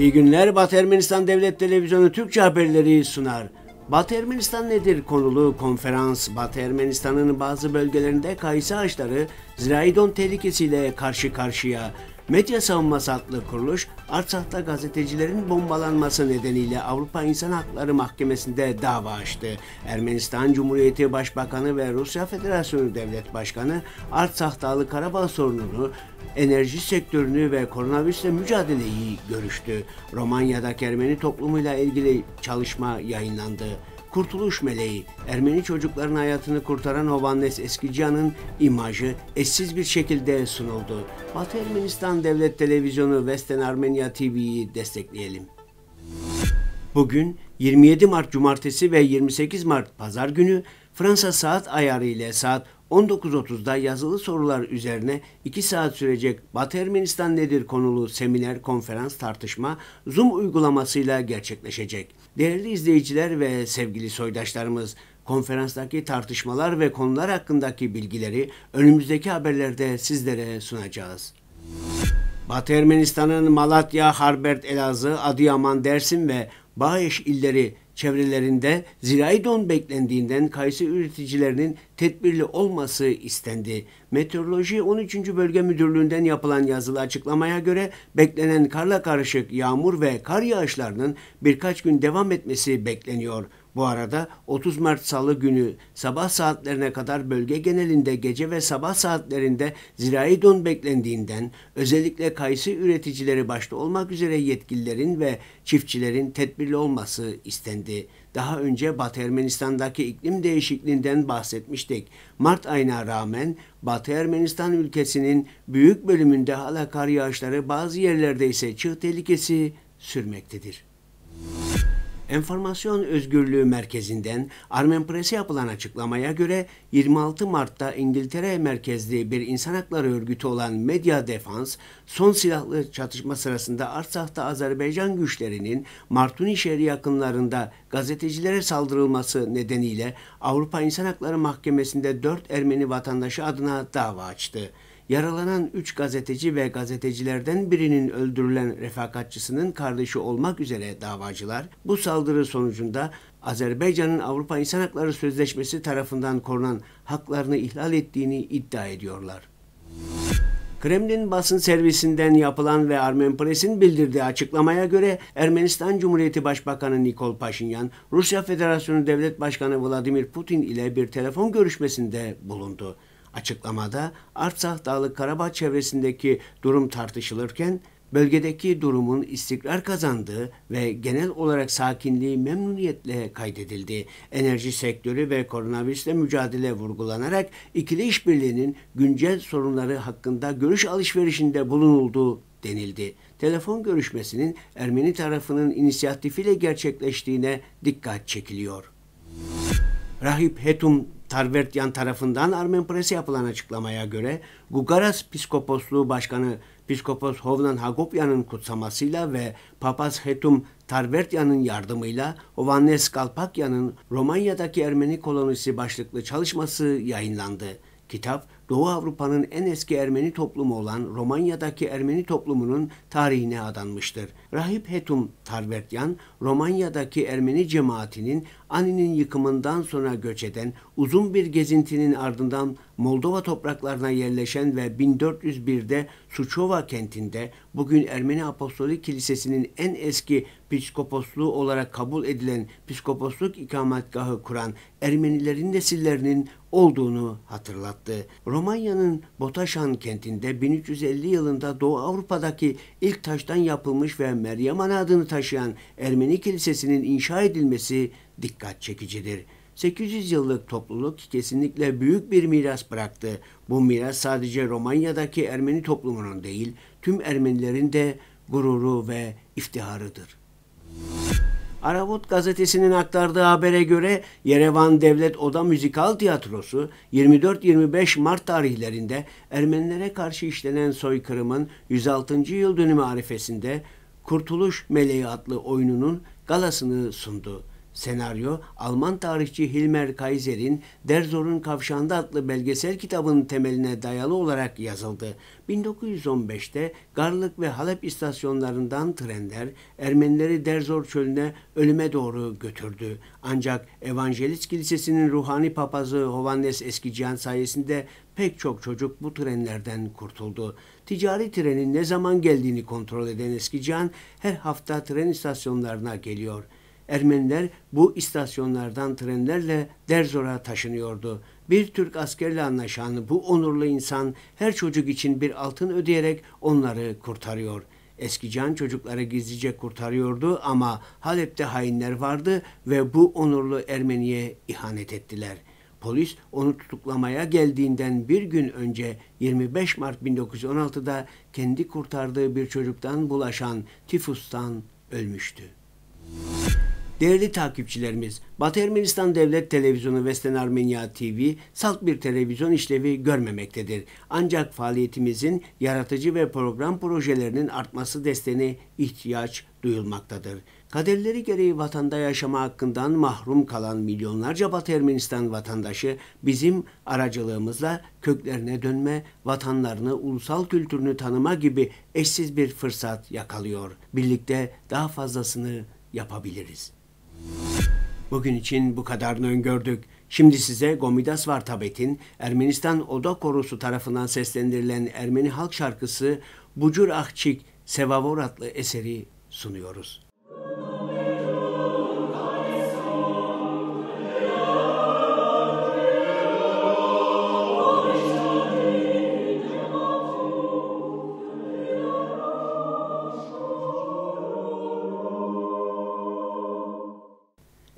İyi günler Batı Ermenistan Devlet Televizyonu Türkçe haberleri sunar. Batı Ermenistan nedir konulu konferans Batı Ermenistan'ın bazı bölgelerinde kayısı ağaçları ziraidon tehlikesiyle karşı karşıya. Medya Savunması adlı kuruluş Artsakh'ta gazetecilerin bombalanması nedeniyle Avrupa İnsan Hakları Mahkemesi'nde dava açtı. Ermenistan Cumhuriyeti Başbakanı ve Rusya Federasyonu Devlet Başkanı Artsakh Dağlı Karabağ sorununu enerji sektörünü ve koronavirüsle mücadeleyi görüştü. Romanya'daki Ermeni toplumuyla ilgili çalışma yayınlandı. Kurtuluş Meleği, Ermeni çocukların hayatını kurtaran Hovannes Eskicihan'ın imajı eşsiz bir şekilde sunuldu. Batı Ermenistan Devlet Televizyonu Western Armenia TV'yi destekleyelim. Bugün 27 Mart Cumartesi ve 28 Mart Pazar günü Fransa saat ayarı ile saat 19.30'da yazılı sorular üzerine 2 saat sürecek Batı Ermenistan nedir konulu seminer, konferans, tartışma Zoom uygulamasıyla gerçekleşecek. Değerli izleyiciler ve sevgili soydaşlarımız, konferanstaki tartışmalar ve konular hakkındaki bilgileri önümüzdeki haberlerde sizlere sunacağız. Batı Ermenistan'ın Malatya, Harbert, Elazığ, Adıyaman, Dersim ve Bağeş illeri çevrelerinde zirai don beklendiğinden kayısı üreticilerinin tedbirli olması istendi. Meteoroloji 13. Bölge Müdürlüğü'nden yapılan yazılı açıklamaya göre beklenen karla karışık yağmur ve kar yağışlarının birkaç gün devam etmesi bekleniyor. Bu arada 30 Mart Salı günü sabah saatlerine kadar bölge genelinde gece ve sabah saatlerinde zirai don beklendiğinden özellikle kayısı üreticileri başta olmak üzere yetkililerin ve çiftçilerin tedbirli olması istendi. Daha önce Batı Ermenistan'daki iklim değişikliğinden bahsetmiştik. Mart ayına rağmen Batı Ermenistan ülkesinin büyük bölümünde hala kar yağışları bazı yerlerde ise çığ tehlikesi sürmektedir. Enformasyon Özgürlüğü Merkezi'nden Armen Press'e yapılan açıklamaya göre 26 Mart'ta İngiltere merkezli bir insan hakları örgütü olan Medya Defans, son silahlı çatışma sırasında Arsah'ta Azerbaycan güçlerinin Martuni şehri yakınlarında gazetecilere saldırılması nedeniyle Avrupa İnsan Hakları Mahkemesi'nde 4 Ermeni vatandaşı adına dava açtı yaralanan üç gazeteci ve gazetecilerden birinin öldürülen refakatçısının kardeşi olmak üzere davacılar bu saldırı sonucunda Azerbaycan'ın Avrupa İnsan Hakları Sözleşmesi tarafından korunan haklarını ihlal ettiğini iddia ediyorlar. Kremlin basın servisinden yapılan ve Armen Press'in bildirdiği açıklamaya göre Ermenistan Cumhuriyeti Başbakanı Nikol Paşinyan, Rusya Federasyonu Devlet Başkanı Vladimir Putin ile bir telefon görüşmesinde bulundu. Açıklamada Artsah Dağlı Karabağ çevresindeki durum tartışılırken bölgedeki durumun istikrar kazandığı ve genel olarak sakinliği memnuniyetle kaydedildi. Enerji sektörü ve koronavirüsle mücadele vurgulanarak ikili işbirliğinin güncel sorunları hakkında görüş alışverişinde bulunulduğu denildi. Telefon görüşmesinin Ermeni tarafının inisiyatifiyle gerçekleştiğine dikkat çekiliyor. Rahip Hetum Tarvertyan tarafından Armen Presi yapılan açıklamaya göre Gugaras Piskoposluğu Başkanı Piskopos Hovnan Hagopyan'ın kutsamasıyla ve Papaz Hetum Tarvertyan'ın yardımıyla Ovanes Kalpakya'nın Romanya'daki Ermeni kolonisi başlıklı çalışması yayınlandı. Kitap, Doğu Avrupa'nın en eski Ermeni toplumu olan Romanya'daki Ermeni toplumunun tarihine adanmıştır. Rahip Hetum Tarbertyan, Romanya'daki Ermeni cemaatinin Ani'nin yıkımından sonra göç eden, uzun bir gezintinin ardından Moldova topraklarına yerleşen ve 1401'de Suçova kentinde bugün Ermeni Apostolik Kilisesi'nin en eski psikoposluğu olarak kabul edilen psikoposluk ikametgahı kuran Ermenilerin nesillerinin olduğunu hatırlattı. Romanya'nın Botaşan kentinde 1350 yılında Doğu Avrupa'daki ilk taştan yapılmış ve Meryem Ana adını taşıyan Ermeni Kilisesi'nin inşa edilmesi dikkat çekicidir. 800 yıllık topluluk kesinlikle büyük bir miras bıraktı. Bu miras sadece Romanya'daki Ermeni toplumunun değil, tüm Ermenilerin de gururu ve iftiharıdır. Aravut gazetesinin aktardığı habere göre Yerevan Devlet Oda Müzikal Tiyatrosu 24-25 Mart tarihlerinde Ermenilere karşı işlenen soykırımın 106. yıl dönümü arifesinde Kurtuluş Meleği adlı oyununun galasını sundu. Senaryo, Alman tarihçi Hilmer Kaiser'in Der Zor'un Kavşağında adlı belgesel kitabının temeline dayalı olarak yazıldı. 1915'te Garlık ve Halep istasyonlarından trenler Ermenileri Derzor çölüne ölüme doğru götürdü. Ancak Evangelist Kilisesi'nin ruhani papazı Hovannes Eskicihan sayesinde pek çok çocuk bu trenlerden kurtuldu. Ticari trenin ne zaman geldiğini kontrol eden Eskicihan her hafta tren istasyonlarına geliyor.'' Ermeniler bu istasyonlardan trenlerle Derzor'a taşınıyordu. Bir Türk askerle anlaşan bu onurlu insan her çocuk için bir altın ödeyerek onları kurtarıyor. Eski can çocukları gizlice kurtarıyordu ama Halep'te hainler vardı ve bu onurlu Ermeni'ye ihanet ettiler. Polis onu tutuklamaya geldiğinden bir gün önce 25 Mart 1916'da kendi kurtardığı bir çocuktan bulaşan tifustan ölmüştü. Değerli takipçilerimiz, Batı Ermenistan Devlet Televizyonu Vesten Armenya TV salt bir televizyon işlevi görmemektedir. Ancak faaliyetimizin yaratıcı ve program projelerinin artması desteğine ihtiyaç duyulmaktadır. Kaderleri gereği vatanda yaşama hakkından mahrum kalan milyonlarca Batı Ermenistan vatandaşı bizim aracılığımızla köklerine dönme, vatanlarını, ulusal kültürünü tanıma gibi eşsiz bir fırsat yakalıyor. Birlikte daha fazlasını yapabiliriz. Bugün için bu kadarını öngördük. Şimdi size Gomidas Vartabet'in Ermenistan Oda Korusu tarafından seslendirilen Ermeni halk şarkısı Bucur Ahçik Sevavor adlı eseri sunuyoruz.